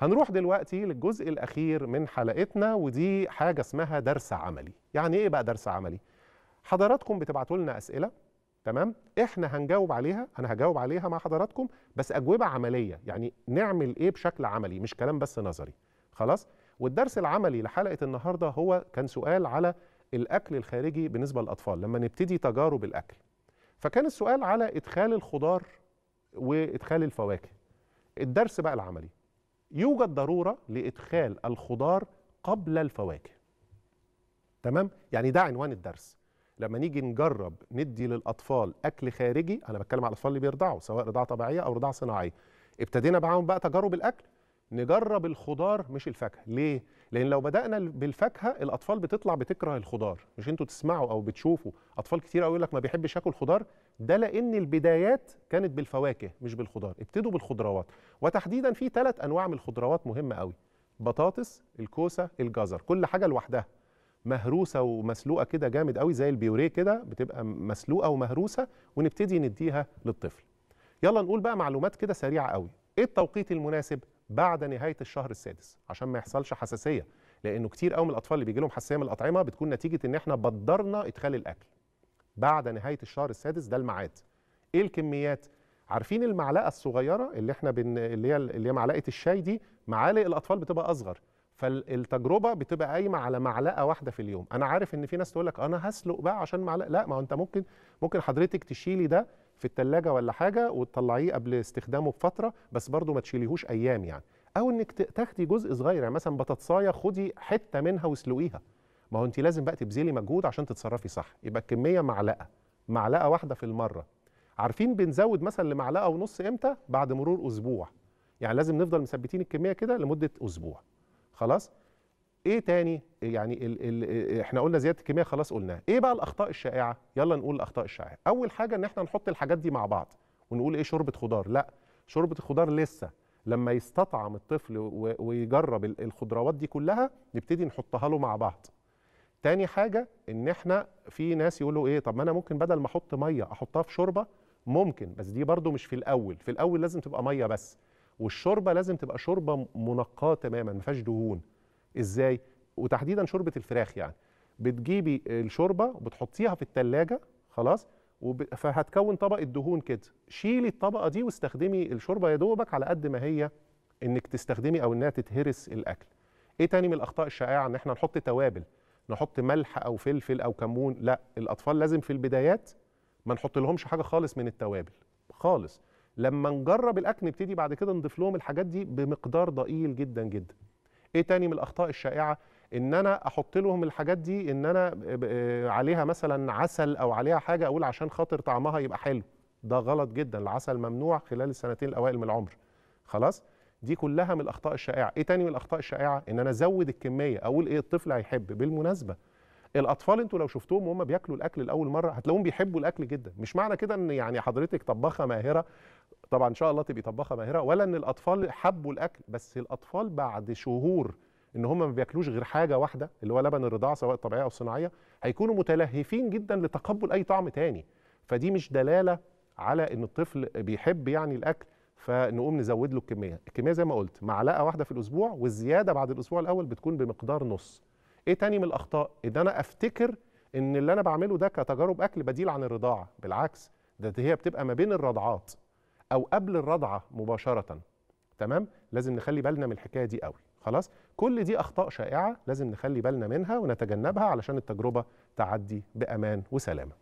هنروح دلوقتي للجزء الأخير من حلقتنا ودي حاجة اسمها درس عملي يعني إيه بقى درس عملي؟ حضراتكم بتبعتوا لنا أسئلة تمام؟ إحنا هنجاوب عليها أنا هجاوب عليها مع حضراتكم بس أجوبة عملية يعني نعمل إيه بشكل عملي مش كلام بس نظري خلاص؟ والدرس العملي لحلقة النهاردة هو كان سؤال على الأكل الخارجي بالنسبة للأطفال لما نبتدي تجارب الأكل فكان السؤال على إدخال الخضار وإدخال الفواكه الدرس بقى العملي يوجد ضروره لادخال الخضار قبل الفواكه تمام يعني ده عنوان الدرس لما نيجي نجرب ندي للاطفال اكل خارجي انا بتكلم على الاطفال اللي بيرضعوا سواء رضاعه طبيعيه او رضاعه صناعيه ابتدينا معاهم بقى تجارب الاكل نجرب الخضار مش الفاكهه ليه لان لو بدانا بالفاكهه الاطفال بتطلع بتكره الخضار مش انتوا تسمعوا او بتشوفوا اطفال كتير قوي يقول لك ما بيحبش ياكل خضار ده لان البدايات كانت بالفواكه مش بالخضار ابتدوا بالخضروات وتحديدا في ثلاث انواع من الخضروات مهمه قوي بطاطس الكوسه الجزر كل حاجه لوحدها مهروسه ومسلوقه كده جامد قوي زي البيوريه كده بتبقى مسلوقه ومهروسه ونبتدي نديها للطفل يلا نقول بقى معلومات كده سريعه قوي ايه التوقيت المناسب بعد نهايه الشهر السادس عشان ما يحصلش حساسيه لانه كتير قوي من الاطفال اللي بيجي لهم حساسيه من الاطعمه بتكون نتيجه ان احنا بدرنا ادخال الاكل بعد نهايه الشهر السادس ده الميعاد ايه الكميات عارفين المعلقه الصغيره اللي احنا بن... اللي هي اللي هي معلقه الشاي دي معالق الاطفال بتبقى اصغر فالتجربه بتبقى قايمه على معلقه واحده في اليوم انا عارف ان في ناس تقول لك انا هسلق بقى عشان معلقه لا ما هو انت ممكن ممكن حضرتك تشيلي ده في التلاجة ولا حاجه وتطلعيه قبل استخدامه بفتره بس برضو ما تشيليهوش ايام يعني او انك تاخدي جزء صغير يعني مثلا بطاطسايه خدي حته منها واسلقيها ما هو انت لازم بقى تبذلي مجهود عشان تتصرفي صح يبقى الكميه معلقه معلقه واحده في المره عارفين بنزود مثلا لمعلقه ونص امتى بعد مرور اسبوع يعني لازم نفضل مثبتين الكميه كده لمده اسبوع خلاص ايه تاني يعني الـ الـ احنا قلنا زياده الكميه خلاص قلناها ايه بقى الاخطاء الشائعه يلا نقول الاخطاء الشائعه اول حاجه ان احنا نحط الحاجات دي مع بعض ونقول ايه شوربه خضار لا شوربه الخضار لسه لما يستطعم الطفل ويجرب الخضروات دي كلها نبتدي نحطها له مع بعض تاني حاجه ان احنا في ناس يقولوا ايه طب ما انا ممكن بدل ما احط ميه احطها في شوربه ممكن بس دي برده مش في الاول في الاول لازم تبقى ميه بس والشوربه لازم تبقى شوربه منقاه تماما ما فيهاش دهون ازاي وتحديدا شوربه الفراخ يعني بتجيبي الشوربه وبتحطيها في الثلاجه خلاص وب... فهتكون طبقه دهون كده شيلي الطبقه دي واستخدمي الشوربه يا دوبك على قد ما هي انك تستخدمي او انها تتهرس الاكل ايه تاني من الاخطاء الشائعه ان احنا نحط توابل نحط ملح او فلفل او كمون لا الاطفال لازم في البدايات ما نحط لهمش حاجه خالص من التوابل خالص لما نجرب الاكل نبتدي بعد كده نضيف لهم الحاجات دي بمقدار ضئيل جدا جدا ايه تاني من الاخطاء الشائعه ان انا احط لهم الحاجات دي ان انا آه، عليها مثلا عسل او عليها حاجه اقول عشان خاطر طعمها يبقى حلو ده غلط جدا العسل ممنوع خلال السنتين الاوائل من العمر خلاص دي كلها من الاخطاء الشائعه ايه تاني من الاخطاء الشائعه ان انا ازود الكميه اقول ايه الطفل هيحب بالمناسبه الاطفال انتوا لو شفتوهم وهم بياكلوا الاكل لاول مره هتلاقوهم بيحبوا الاكل جدا مش معنى كده ان يعني حضرتك طباخه ماهره طبعا ان شاء الله تبقي طباخه ماهره ولا ان الاطفال حبوا الاكل بس الاطفال بعد شهور ان هم ما بياكلوش غير حاجه واحده اللي هو لبن الرضاعه سواء طبيعيه او صناعيه هيكونوا متلهفين جدا لتقبل اي طعم تاني فدي مش دلاله على ان الطفل بيحب يعني الاكل فنقوم نزود له الكميه الكميه زي ما قلت معلقه واحده في الاسبوع والزياده بعد الاسبوع الاول بتكون بمقدار نص ايه تاني من الاخطاء ان انا افتكر ان اللي انا بعمله ده كتجارب اكل بديل عن الرضاعه بالعكس ده هي بتبقى ما بين الرضعات او قبل الرضعه مباشره تمام لازم نخلي بالنا من الحكايه دي قوي خلاص كل دي اخطاء شائعه لازم نخلي بالنا منها ونتجنبها علشان التجربه تعدي بامان وسلامه